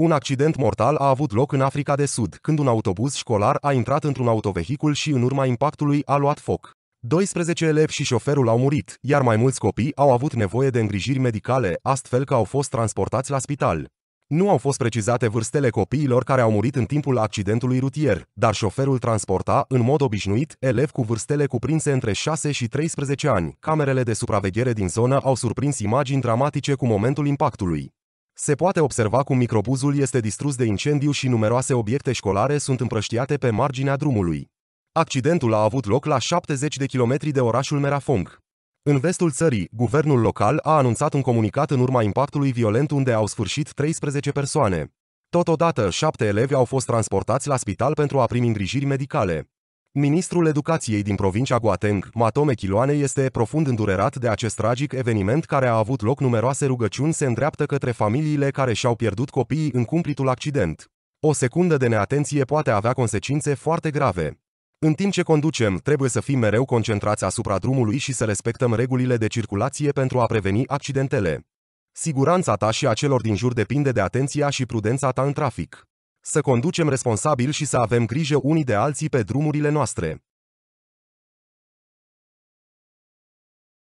Un accident mortal a avut loc în Africa de Sud, când un autobuz școlar a intrat într-un autovehicul și în urma impactului a luat foc. 12 elevi și șoferul au murit, iar mai mulți copii au avut nevoie de îngrijiri medicale, astfel că au fost transportați la spital. Nu au fost precizate vârstele copiilor care au murit în timpul accidentului rutier, dar șoferul transporta, în mod obișnuit, elevi cu vârstele cuprinse între 6 și 13 ani. Camerele de supraveghere din zonă au surprins imagini dramatice cu momentul impactului. Se poate observa cum microbuzul este distrus de incendiu și numeroase obiecte școlare sunt împrăștiate pe marginea drumului. Accidentul a avut loc la 70 de kilometri de orașul Merafong. În vestul țării, guvernul local a anunțat un comunicat în urma impactului violent unde au sfârșit 13 persoane. Totodată, șapte elevi au fost transportați la spital pentru a primi îngrijiri medicale. Ministrul Educației din provincia Guateng, Matome Chiloane, este profund îndurerat de acest tragic eveniment care a avut loc numeroase rugăciuni se îndreaptă către familiile care și-au pierdut copiii în cumplitul accident. O secundă de neatenție poate avea consecințe foarte grave. În timp ce conducem, trebuie să fim mereu concentrați asupra drumului și să respectăm regulile de circulație pentru a preveni accidentele. Siguranța ta și a celor din jur depinde de atenția și prudența ta în trafic să conducem responsabil și să avem grijă unii de alții pe drumurile noastre.